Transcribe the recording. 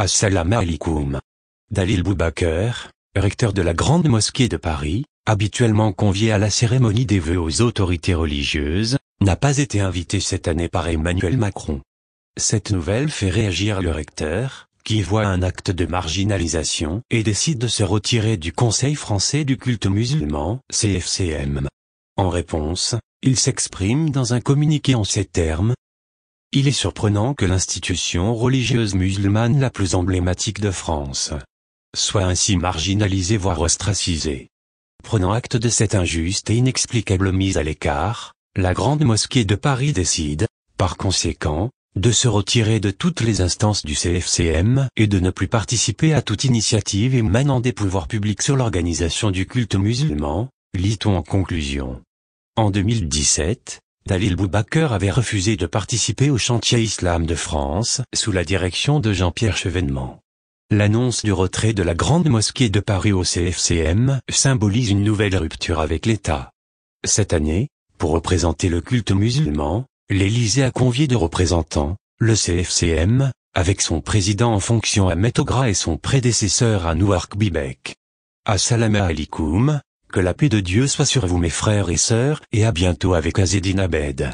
Assalamu alaikum. Dalil Boubaker, recteur de la Grande Mosquée de Paris, habituellement convié à la cérémonie des vœux aux autorités religieuses, n'a pas été invité cette année par Emmanuel Macron. Cette nouvelle fait réagir le recteur, qui voit un acte de marginalisation et décide de se retirer du Conseil français du culte musulman, CFCM. En réponse, il s'exprime dans un communiqué en ces termes, il est surprenant que l'institution religieuse musulmane la plus emblématique de France soit ainsi marginalisée voire ostracisée. Prenant acte de cette injuste et inexplicable mise à l'écart, la Grande Mosquée de Paris décide, par conséquent, de se retirer de toutes les instances du CFCM et de ne plus participer à toute initiative émanant des pouvoirs publics sur l'organisation du culte musulman, lit-on en conclusion. En 2017, Dalil Boubaker avait refusé de participer au chantier Islam de France sous la direction de Jean-Pierre Chevènement. L'annonce du retrait de la Grande Mosquée de Paris au CFCM symbolise une nouvelle rupture avec l'État. Cette année, pour représenter le culte musulman, l'Élysée a convié de représentants, le CFCM, avec son président en fonction à Metogra et son prédécesseur à Nouark Bibek. À Salama que la paix de Dieu soit sur vous mes frères et sœurs, et à bientôt avec Azedine Abed.